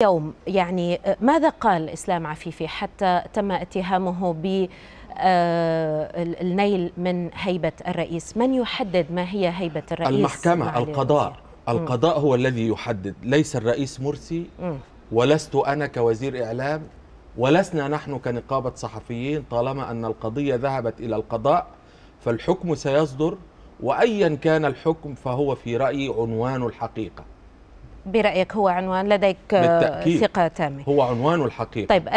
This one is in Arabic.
اليوم يعني آه، ماذا قال اسلام عفيفي حتى تم اتهامه ب آه، النيل من هيبه الرئيس، من يحدد ما هي هيبه الرئيس؟ المحكمه القضاء، القضاء م. هو الذي يحدد، ليس الرئيس مرسي ولست انا كوزير اعلام ولسنا نحن كنقابه صحفيين طالما ان القضيه ذهبت الى القضاء فالحكم سيصدر وايا كان الحكم فهو في رايي عنوان الحقيقه. برأيك هو عنوان لديك ثقة تامة هو عنوان الحقيقة طيب